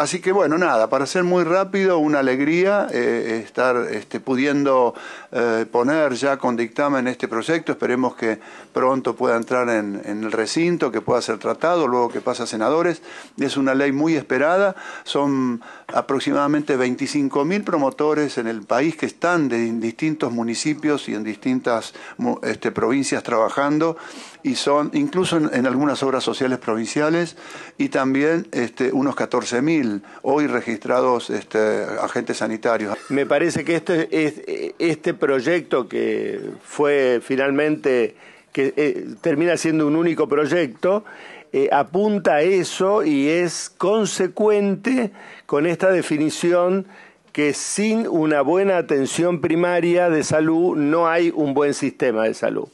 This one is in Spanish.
Así que bueno, nada, para ser muy rápido, una alegría eh, estar este, pudiendo eh, poner ya con dictamen este proyecto. Esperemos que pronto pueda entrar en, el recinto, que pueda ser tratado, luego que pasa a senadores. Es una ley muy esperada. Son aproximadamente 25.000 promotores en el país que están de distintos municipios y en distintas este, provincias trabajando y son incluso en, algunas obras sociales provinciales y también este, unos 14.000 hoy registrados este, agentes sanitarios. Me parece que este, este proyecto que fue finalmente, que eh, termina siendo un único proyecto, eh, apunta a eso y es consecuente con esta definición que sin una buena atención primaria de salud no hay un buen sistema de salud.